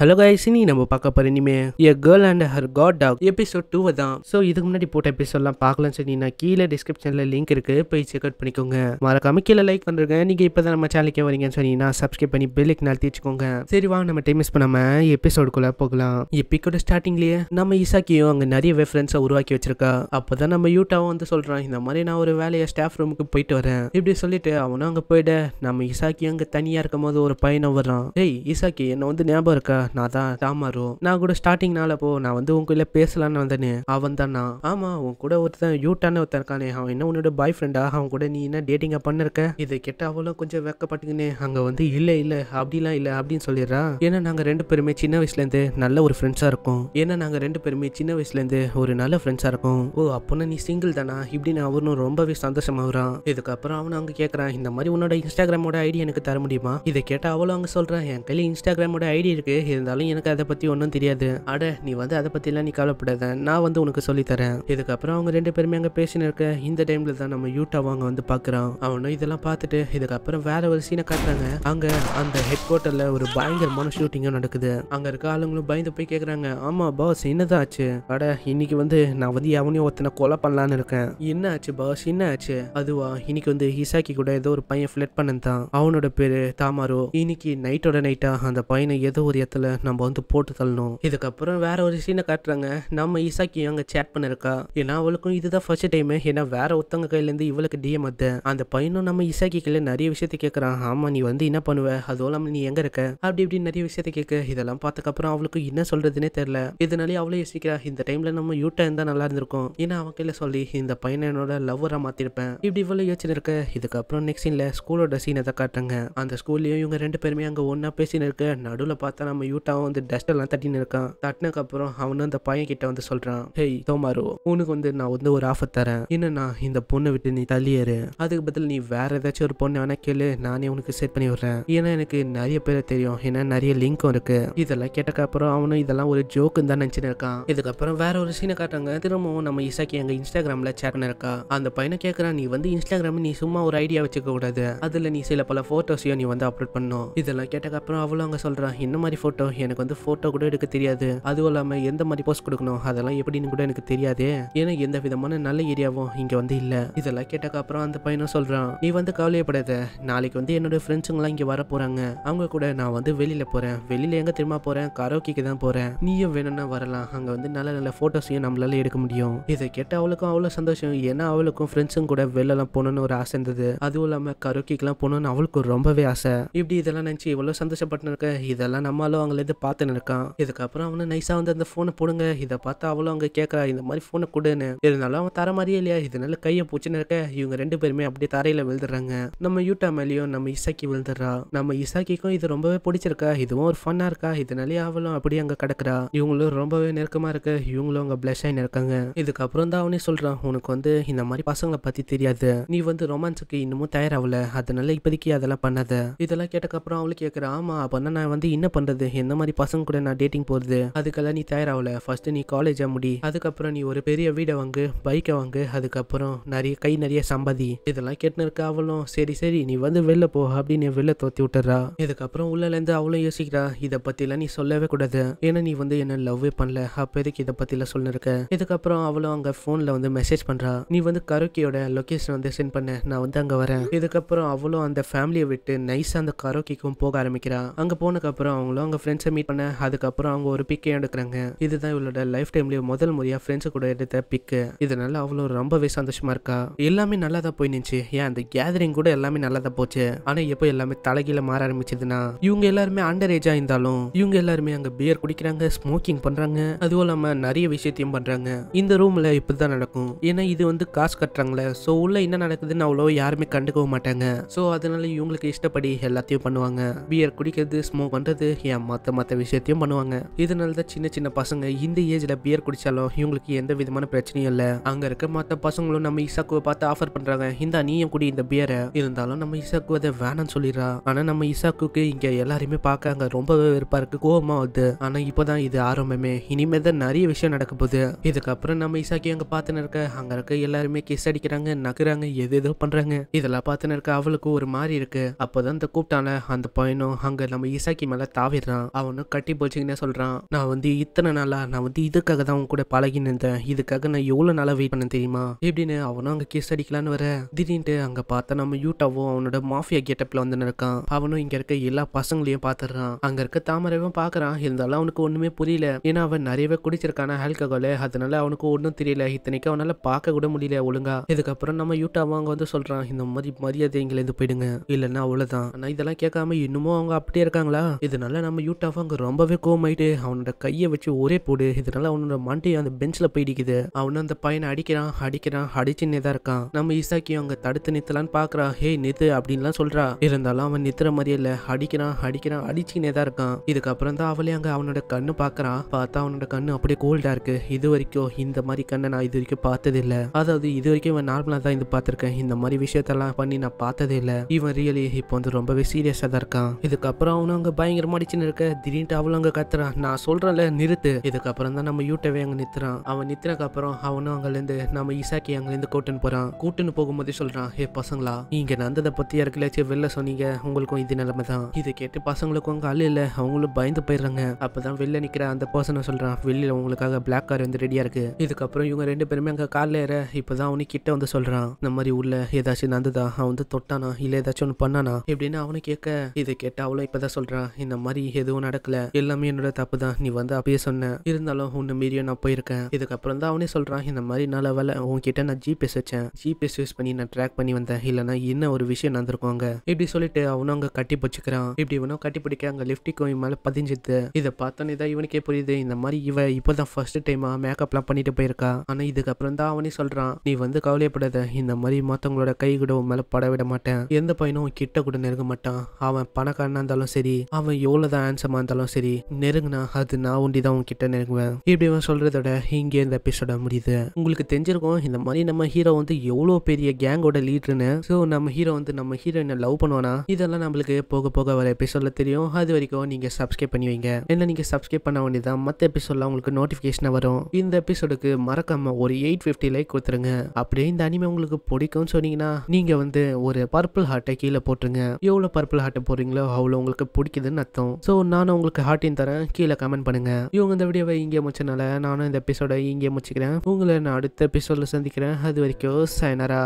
hello guys இனி நம்ம பார்க்க போறேன் இனிமே a girl and her guard dog episode two தான் ஸோ இதுக்கு முன்னாடி போட்ட எபிசோட்லாம் பார்க்கலாம் சரி நான் கீழே டிஸ்கிரிப்ஷனில் லிங்க் இருக்கு போய் செக் அவுட் பண்ணிக்கோங்க மறக்காம கீழே லைக் பண்ணுறங்க நீங்கள் இப்போ தான் நம்ம சேனலுக்கே வரீங்கன்னு சொன்னீங்கன்னா சப்ஸ்கிரைப் பண்ணி பெல்லுக்கு நடத்தி வச்சுக்கோங்க சரி வாங்க நம்ம டைம் மிஸ் பண்ணாமல் எபிசோடுக்குள்ளே போகலாம் எப்பிக்கோட ஸ்டார்டிங்லேயே நம்ம ஈசாக்கியும் அங்கே நிறைய ஃப்ரெண்ட்ஸை உருவாக்கி வச்சிருக்கா அப்போ தான் நம்ம யூட்டாவும் வந்து சொல்கிறான் இந்த மாதிரி நான் ஒரு வேலையை ஸ்டாஃப் ரூமுக்கு போயிட்டு வரேன் இப்படி சொல்லிட்டு அவனும் அங்கே போயிட நம்ம ஈசாக்கியும் அங்கே தனியாக இருக்கும் போது ஒரு பையனை வர்றான் ஏய் ஈசாக்கி என்னை வந்து ஞாபகம் இருக்கா நான் தான் தாமாரு நான் கூட ஸ்டார்டிங்னால நாள் அப்போ நான் வந்து உங்ககிட்ட பேசலான்னு வந்தனே அவன் தானா நான் ஆமா உன் கூட ஒருத்தன் யூட்டான ஒருத்தன் இருக்கானே அவன் என்ன உன்னோட பாய் ஃப்ரெண்டா அவன் கூட நீ என்ன டேட்டிங்கா பண்ணிருக்க இதை கேட்ட அவளும் கொஞ்சம் வெக்கப்பட்டுக்கினே அங்க வந்து இல்ல இல்ல அப்படிலாம் இல்ல அப்படின்னு சொல்லிடுறா ஏன்னா நாங்க ரெண்டு பேருமே சின்ன வயசுல இருந்து நல்ல ஒரு ஃப்ரெண்ட்ஸா இருக்கும் ஏன்னா நாங்க ரெண்டு பேருமே சின்ன வயசுல இருந்து ஒரு நல்ல ஃப்ரெண்ட்ஸா இருக்கும் ஓ அப்போனா நீ சிங்கிள் தானா இப்படின்னு அவனும் ரொம்பவே சந்தோஷமாகறான் இதுக்கப்புறம் அவன் அவங்க கேட்கறான் இந்த மாதிரி உன்னோட இன்ஸ்டாகிராமோட ஐடி எனக்கு தர முடியுமா இதை கேட்ட அவளும் அவங்க சொல்றேன் என் கையில் இன்ஸ்டாகிராமோட ஐடி இருக்கு இருந்தாலும் எனக்கு அதை பற்றி ஒன்றும் தெரியாது அட நீ வந்து அதை பற்றிலாம் நீ கவலைப்படாத நான் வந்து உனக்கு தரேன் இதுக்கப்புறம் அவங்க ரெண்டு பேருமே அங்கே பேசினிருக்க இந்த டைமில் தான் நம்ம யூட்டாவை அவங்க வந்து பார்க்குறான் அவனும் இதெல்லாம் பார்த்துட்டு இதுக்கப்புறம் வேற ஒரு சீனை காட்டுறாங்க அங்கே அந்த ஹெட் குவார்ட்டரில் ஒரு பயங்கரமான ஷூட்டிங்கும் நடக்குது அங்கே இருக்க ஆளுங்களும் பயந்து போய் கேட்குறாங்க ஆமாம் பாஸ் என்னதான் ஆச்சு அட இன்னைக்கு வந்து நான் வந்து எவனையும் ஒருத்தனை கொலை பண்ணலான்னு இருக்கேன் என்ன ஆச்சு பாஸ் என்ன ஆச்சு அதுவா இன்னைக்கு வந்து ஹிசாக்கி கூட ஏதோ ஒரு பையன் ஃபிளட் தான் அவனோட பேரு தாமாரோ இன்னைக்கு நைட்டோட நைட்டா அந்த பையனை ஏதோ ஒரு இடத்துல நம்ம வந்து போட்டு தள்ளணும் இதுக்கப்புறம் வேற ஒரு சீனை காட்டுறாங்க நம்ம ஈசாக்கி அங்கே சேட் பண்ணிருக்கா ஏன்னா அவளுக்கும் இதுதான் ஃபர்ஸ்ட் டைம் ஏன்னா வேற ஒருத்தவங்க கையிலேருந்து இவளுக்கு டிஎம் அது அந்த பையனும் நம்ம ஈசாக்கி கையில் நிறைய விஷயத்த கேட்குறான் ஆமாம் நீ வந்து என்ன பண்ணுவ அதுவும் இல்லாமல் நீ எங்கே இருக்க அப்படி இப்படி நிறைய விஷயத்த கேட்க இதெல்லாம் பார்த்தக்கப்புறம் அவளுக்கு என்ன சொல்கிறதுனே தெரில இதனாலே அவளே யோசிக்கிறா இந்த டைமில் நம்ம யூட்டா இருந்தால் நல்லா இருந்திருக்கும் ஏன்னா அவன் கையில் சொல்லி இந்த பையனை என்னோட லவ்வராக மாற்றிருப்பேன் இப்படி இவ்வளோ யோசனை இருக்க இதுக்கப்புறம் நெக்ஸ்ட் சீனில் ஸ்கூலோட சீனை தான் காட்டுறாங்க அந்த ஸ்கூல்லயும் இவங்க ரெண்டு பேருமே அங்கே ஒன்றா பேசினு இருக்க நடுவில் பார்த்தா நம்ம யூட்டாவும் வந்து டஸ்ட் எல்லாம் தட்டினு இருக்கான் தட்டினக்கப்புறம் அவனும் அந்த பையன் கிட்ட வந்து சொல்றான் ஹெய் தோமாரு உனக்கு வந்து நான் வந்து ஒரு ஆஃபர் தரேன் என்னன்னா இந்த பொண்ணை விட்டு நீ தள்ளியேறு அதுக்கு பதில் நீ வேற ஏதாச்சும் ஒரு பொண்ணை வேணா கேளு நானே உனக்கு செட் பண்ணி விடுறேன் ஏன்னா எனக்கு நிறைய பேர் தெரியும் ஏன்னா நிறைய லிங்க்கும் இருக்கு இதெல்லாம் அப்புறம் அவனும் இதெல்லாம் ஒரு ஜோக்குன்னு தான் நினச்சின்னு இருக்கான் இதுக்கப்புறம் வேற ஒரு சீனை காட்டுறாங்க திரும்பவும் நம்ம இசாக்கி எங்க இன்ஸ்டாகிராம்ல சேட் பண்ணிருக்கா அந்த பையனை கேட்கறான் நீ வந்து இன்ஸ்டாகிராம் நீ சும்மா ஒரு ஐடியா வச்சுக்க கூடாது அதுல நீ சில பல போட்டோஸையும் நீ வந்து அப்லோட் பண்ணும் இதெல்லாம் கேட்டக்கப்புறம் அவளும் அங்க சொல்றான் என்ன மாதிரி போட்டோ இருக்கட்டும் எனக்கு வந்து ஃபோட்டோ கூட எடுக்க தெரியாது அதுவும் இல்லாமல் எந்த மாதிரி போஸ்ட் கொடுக்கணும் அதெல்லாம் எப்படின்னு கூட எனக்கு தெரியாது ஏன்னா எந்த விதமான நல்ல ஏரியாவும் இங்கே வந்து இல்லை இதெல்லாம் கேட்டக்கு அப்புறம் அந்த பையனும் சொல்கிறான் நீ வந்து கவலையப்படாத நாளைக்கு வந்து என்னோட எல்லாம் இங்கே வர போகிறாங்க அவங்க கூட நான் வந்து வெளியில் போகிறேன் வெளியில் எங்கே திரும்ப போகிறேன் கரோக்கிக்கு தான் போகிறேன் நீயும் வேணும்னா வரலாம் அங்கே வந்து நல்ல நல்ல ஃபோட்டோஸையும் நம்மளால எடுக்க முடியும் இதை கேட்ட அவளுக்கும் அவ்வளோ சந்தோஷம் ஏன்னா அவளுக்கும் ஃப்ரெண்ட்ஸும் கூட வெளிலலாம் போகணும்னு ஒரு ஆசை இருந்தது அதுவும் இல்லாமல் எல்லாம் போகணும்னு அவளுக்கு ரொம்பவே ஆசை இப்படி இதெல்லாம் நினைச்சு இவ்வளவு சந்தோஷப்பட்டு இருக்க இதெல்லாம் நம்மளும் வாங்கலேருந்து பார்த்து இருக்கான் இதுக்கப்புறம் அவனை நைஸாக வந்து அந்த ஃபோனை போடுங்க இதை பார்த்து அவளும் அங்கே கேட்குறா இந்த மாதிரி ஃபோனை கொடுன்னு இருந்தாலும் அவன் தர மாதிரியே இல்லையா இதனால கையை பூச்சின்னு இருக்க இவங்க ரெண்டு பேருமே அப்படியே தரையில் விழுதுறாங்க நம்ம யூட்டா மேலேயும் நம்ம இசாக்கி விழுந்துடுறா நம்ம இசாக்கிக்கும் இது ரொம்பவே பிடிச்சிருக்கா இதுவும் ஒரு ஃபன்னாக இருக்கா இதனாலேயே அவளும் அப்படியே அங்கே கிடக்குறா இவங்களும் ரொம்பவே நெருக்கமாக இருக்கு இவங்களும் அங்கே பிளஷ் ஆகி இருக்காங்க இதுக்கப்புறம் தான் அவனே சொல்கிறான் உனக்கு வந்து இந்த மாதிரி பசங்களை பற்றி தெரியாது நீ வந்து ரொமான்ஸுக்கு இன்னமும் தயாராகல அதனால இப்போதைக்கு அதெல்லாம் பண்ணாத இதெல்லாம் கேட்டக்கப்புறம் அவளுக்கு கேட்குறா ஆமாம் அப்போ நான் வந்து என்ன பண்ணுறது எந்த மாதிரி பசங்க கூட நான் டேட்டிங் போகிறது அதுக்கெல்லாம் நீ தயாராகல ஃபஸ்ட்டு நீ காலேஜை முடி அதுக்கப்புறம் நீ ஒரு பெரிய வீடை வாங்கு பைக்கை வாங்கு அதுக்கப்புறம் நிறைய கை நிறைய சம்பாதி இதெல்லாம் கேட்டுன்னு இருக்க அவளும் சரி சரி நீ வந்து வெளில போ அப்படின்னு வெளில தோத்தி விட்டுறா இதுக்கப்புறம் உள்ளலேருந்து அவளும் யோசிக்கிறா இதை பற்றிலாம் நீ சொல்லவே கூடாது ஏன்னா நீ வந்து என்ன லவ்வே பண்ணல அப்போ எதுக்கு இதை பற்றிலாம் சொல்லிருக்க இதுக்கப்புறம் அவளும் அங்கே ஃபோனில் வந்து மெசேஜ் பண்ணுறா நீ வந்து கரோக்கியோட லொக்கேஷன் வந்து சென்ட் பண்ண நான் வந்து அங்கே வரேன் இதுக்கப்புறம் அவளும் அந்த ஃபேமிலியை விட்டு நைஸாக அந்த கரோக்கிக்கும் போக ஆரம்பிக்கிறா அங்கே போனதுக்கப்புறம் அவங்களும் அங்கே ஃப்ரெண்ட்ஸை மீட் பண்ண அதுக்கப்புறம் அவங்க ஒரு பிக்கே எடுக்கிறாங்க இதுதான் இவளோட லைஃப் டைம்லயே முதல் முறையாக ஃப்ரெண்ட்ஸ் கூட எடுத்த பிக்கு இதனால அவ்வளோ ரொம்பவே சந்தோஷமாக இருக்கா எல்லாமே நல்லா தான் போய் ஏன் அந்த கேதரிங் கூட எல்லாமே நல்லா தான் போச்சு ஆனால் எப்போ எல்லாமே தலைகீழ மாற ஆரம்பிச்சதுன்னா இவங்க எல்லாருமே அண்டர் ஏஜா இருந்தாலும் இவங்க எல்லாருமே அங்கே பியர் குடிக்கிறாங்க ஸ்மோக்கிங் பண்ணுறாங்க அதுவும் இல்லாமல் நிறைய விஷயத்தையும் பண்ணுறாங்க இந்த ரூமில் இப்படி தான் நடக்கும் ஏன்னா இது வந்து காசு கட்டுறாங்களே ஸோ உள்ள என்ன நடக்குதுன்னு அவ்வளோ யாருமே கண்டுக்கவும் மாட்டாங்க ஸோ அதனால இவங்களுக்கு இஷ்டப்படி எல்லாத்தையும் பண்ணுவாங்க பியர் குடிக்கிறது ஸ்மோக் பண்ணுறது ஏன் மற்ற மற்ற விஷயத்தையும் பண்ணுவாங்க இதனால தான் சின்ன சின்ன பசங்க இந்த ஏஜ்ல பியர் குடிச்சாலும் இவங்களுக்கு எந்த விதமான பிரச்சனையும் இல்லை அங்க இருக்க மற்ற பசங்களும் நம்ம இசாக்குவை பார்த்து ஆஃபர் பண்றாங்க இந்த நீயும் கூடி இந்த பியரை இருந்தாலும் நம்ம இசாக்கு அதை வேணாம்னு சொல்லிடுறா ஆனா நம்ம இசாக்குக்கு இங்க எல்லாருமே பார்க்க அங்க ரொம்பவே வெறுப்பா இருக்கு கோபமா வருது ஆனா இப்போதான் இது ஆரம்பமே இனிமே தான் நிறைய விஷயம் நடக்க போகுது இதுக்கப்புறம் நம்ம இசாக்கி அங்க பார்த்துன்னு இருக்க அங்க இருக்க எல்லாருமே கிஸ் அடிக்கிறாங்க நகுறாங்க எது எதோ பண்றாங்க இதெல்லாம் பார்த்துன்னு இருக்க அவளுக்கு ஒரு மாதிரி இருக்கு அப்போதான் அந்த கூப்பிட்டால அந்த பையனும் அங்க நம்ம இசாக்கி மேல தாவிடுறான் அவனும் கட்டி போச்சுங்கன்னே சொல்கிறான் நான் வந்து இத்தனை நாளாக நான் வந்து இதுக்காக தான் அவன் கூட பழகின்னு இருந்தேன் இதுக்காக நான் எவ்வளோ நாளாக வெயிட் பண்ண தெரியுமா எப்படின்னு அவனும் அங்கே கேஸ் அடிக்கலான்னு வர திடீர்னு அங்கே பார்த்தா நம்ம யூட்டாவும் அவனோட மாஃபியா கெட்டப்பில் வந்து இருக்கான் அவனும் இங்கே இருக்க எல்லா பசங்களையும் பார்த்துடுறான் அங்கே இருக்க தாமரைவும் பார்க்குறான் இருந்தாலும் அவனுக்கு ஒன்றுமே புரியல ஏன்னா அவன் நிறையவே குடிச்சிருக்கான ஆல்கஹால் அதனால அவனுக்கு ஒன்றும் தெரியல இத்தனைக்கு அவனால் பார்க்க கூட முடியல ஒழுங்கா இதுக்கப்புறம் நம்ம யூட்டாவும் அவங்க வந்து சொல்கிறான் இந்த மாதிரி மரியாதை எங்கேருந்து போயிடுங்க இல்லைன்னா அவ்வளோதான் ஆனால் இதெல்லாம் கேட்காம இன்னமும் அவங்க அப்படியே இருக்காங்களா இதனால நம்ம யூட் ஷாக் ஆஃப் அங்கே ரொம்பவே கோமாயிட்டு அவனோட கையை வச்சு ஒரே போடு இதனால அவனோட மண்டி அந்த பெஞ்சில் போயிடிக்குது அவனும் அந்த பையனை அடிக்கிறான் அடிக்கிறான் அடிச்சுன்னே தான் இருக்கான் நம்ம இசாக்கியும் அங்கே தடுத்து நித்தலான்னு பார்க்குறா ஹே நித்து அப்படின்லாம் சொல்கிறா இருந்தாலும் அவன் நித்துற மாதிரியே இல்லை அடிக்கிறான் அடிக்கிறான் அடிச்சுன்னே தான் இருக்கான் இதுக்கப்புறம் தான் அவளே அங்கே அவனோட கண்ணு பார்க்குறான் பார்த்தா அவனோட கண்ணு அப்படியே கோல்டாக இருக்கு இது வரைக்கும் இந்த மாதிரி கண்ணை நான் இது வரைக்கும் பார்த்தது இல்ல அதாவது இது வரைக்கும் இவன் நார்மலாக தான் இது பார்த்துருக்கேன் இந்த மாதிரி விஷயத்தெல்லாம் பண்ணி நான் பார்த்ததே இல்லை இவன் ரியலி இப்போ வந்து ரொம்பவே சீரியஸாக தான் இருக்கான் இதுக்கப்புறம் அவனும் அங்கே பயங்கரமாக அடிச்சுன்னு இருக்க இருக்க திடீர்னு அவளும் அங்க கத்துறான் நான் சொல்றேன்ல நிறுத்து இதுக்கப்புறம் தான் நம்ம யூட்டவே அங்க நித்துறான் அவன் நித்தினக்கு அப்புறம் அவனும் அங்கல இருந்து நம்ம ஈசாக்கி அங்க இருந்து கூட்டுன்னு போறான் கூட்டுன்னு போகும்போதே சொல்றான் ஹே பசங்களா நீங்க நந்தத பத்தி யாருக்குள்ளாச்சும் வெளில சொன்னீங்க உங்களுக்கும் இது நிலைமை தான் இது கேட்டு பசங்களுக்கும் அங்க அழு இல்ல அவங்களும் பயந்து போயிடுறாங்க அப்பதான் வெளில நிக்கிற அந்த பர்சனை சொல்றான் வெளியில உங்களுக்காக பிளாக் கார் வந்து ரெடியா இருக்கு இதுக்கப்புறம் இவங்க ரெண்டு பேருமே அங்க கார்ல ஏற இப்பதான் அவனுக்கு கிட்ட வந்து சொல்றான் இந்த மாதிரி உள்ள ஏதாச்சும் நந்ததா அவன் வந்து தொட்டானா இல்ல ஏதாச்சும் ஒன்று பண்ணானா எப்படின்னு அவனு கேட்க இதை கேட்டு அவளும் இப்பதான் சொல்றான் இந்த மாதிரி எதுவும் எதுவும் நடக்கல எல்லாமே என்னோட தப்பு தான் நீ வந்து அப்பயே சொன்ன இருந்தாலும் உன்னை மீறியும் நான் போயிருக்கேன் இதுக்கப்புறம் தான் அவனே சொல்றான் இந்த மாதிரி நல்ல வேலை உன்கிட்ட நான் ஜிபிஎஸ் வச்சேன் ஜிபிஎஸ் யூஸ் பண்ணி நான் ட்ராக் பண்ணி வந்தேன் இல்லைனா என்ன ஒரு விஷயம் அங்க இப்படி சொல்லிட்டு அவனும் அங்க கட்டி பிடிச்சிக்கிறான் இப்படி இவனும் கட்டி பிடிக்க அங்க கோயில் மேல பதிஞ்சிது இதை பார்த்தோன்னே தான் இவனுக்கே புரியுது இந்த மாதிரி இவ இப்போதான் ஃபர்ஸ்ட் டைமா எல்லாம் பண்ணிட்டு போயிருக்கா ஆனா இதுக்கப்புறம் தான் அவனே சொல்றான் நீ வந்து கவலையப்படாத இந்த மாதிரி மற்றவங்களோட கை கூட உன் மேல பட விட மாட்டேன் எந்த பையனும் கிட்ட கூட நெருங்க மாட்டான் அவன் பணக்காரனா இருந்தாலும் சரி அவன் எவ்வளவுதான் ஃப்ரெண்ட்ஸமாக இருந்தாலும் சரி நெருங்கினா அது நான் ஒண்டி தான் உங்ககிட்ட நெருங்குவேன் இப்படி இவன் சொல்கிறதோட இங்கே இந்த எபிசோட முடியுது உங்களுக்கு தெரிஞ்சிருக்கும் இந்த மாதிரி நம்ம ஹீரோ வந்து எவ்வளோ பெரிய கேங்கோட லீடர்னு ஸோ நம்ம ஹீரோ வந்து நம்ம ஹீரோயினை லவ் பண்ணுவானா இதெல்லாம் நம்மளுக்கு போக போக வர எபிசோடில் தெரியும் அது வரைக்கும் நீங்கள் சப்ஸ்கிரைப் பண்ணி வைங்க என்ன நீங்கள் சப்ஸ்கிரைப் பண்ண வேண்டியதான் மற்ற எபிசோட்லாம் உங்களுக்கு நோட்டிஃபிகேஷனாக வரும் இந்த எபிசோடுக்கு மறக்காம ஒரு எயிட் ஃபிஃப்டி லைக் கொடுத்துருங்க அப்படியே இந்த அனிமே உங்களுக்கு பிடிக்கும்னு சொன்னீங்கன்னா நீங்கள் வந்து ஒரு பர்பிள் ஹார்ட்டை கீழே போட்டுருங்க எவ்வளோ பர்பிள் ஹார்ட்டை போடுறீங்களோ அவ்வளோ உங்களுக்கு பிடிக்குதுன்னு அர்த்தம் ஸோ நானும் உங்களுக்கு ஹார்ட்டின் தரேன் கீழே கமெண்ட் பண்ணுங்கள் இவங்க இந்த வீடியோவை இங்கே முடிச்சனால நானும் இந்த எபிசோட இங்கே முடிச்சுக்கிறேன் உங்களை நான் அடுத்த எபிசோட சந்திக்கிறேன் அது வரைக்கும் சைனரா